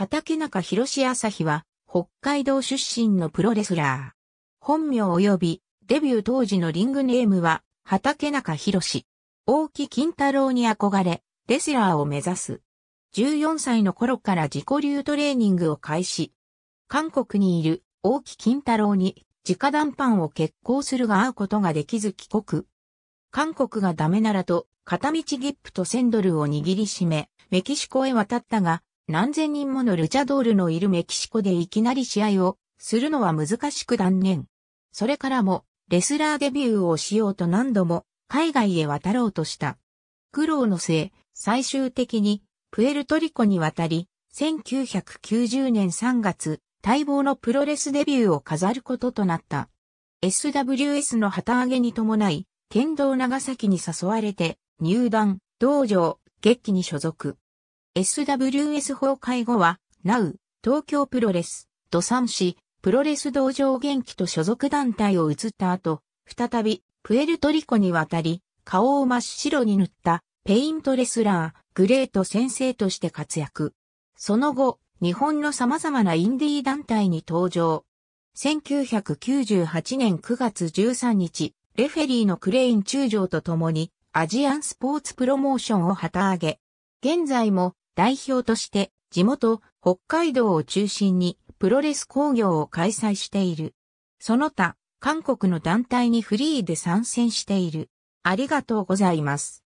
畑中博士朝日は、北海道出身のプロレスラー。本名及び、デビュー当時のリングネームは、畑中博士。大木金太郎に憧れ、レスラーを目指す。14歳の頃から自己流トレーニングを開始。韓国にいる大木金太郎に直談判を決行するが会うことができず帰国。韓国がダメならと、片道ギップと1000ドルを握りしめ、メキシコへ渡ったが、何千人ものルチャドールのいるメキシコでいきなり試合をするのは難しく断念。それからもレスラーデビューをしようと何度も海外へ渡ろうとした。苦労の末、最終的にプエルトリコに渡り、1990年3月、待望のプロレスデビューを飾ることとなった。SWS の旗揚げに伴い、剣道長崎に誘われて、入団、道場、劇に所属。SWS 崩壊後は、NOW、東京プロレス、土産市、プロレス道場元気と所属団体を移った後、再び、プエルトリコに渡り、顔を真っ白に塗った、ペイントレスラー、グレート先生として活躍。その後、日本の様々なインディー団体に登場。1998年9月13日、レフェリーのクレイン中将と共に、アジアンスポーツプロモーションを旗揚げ。現在も、代表として地元北海道を中心にプロレス工業を開催している。その他、韓国の団体にフリーで参戦している。ありがとうございます。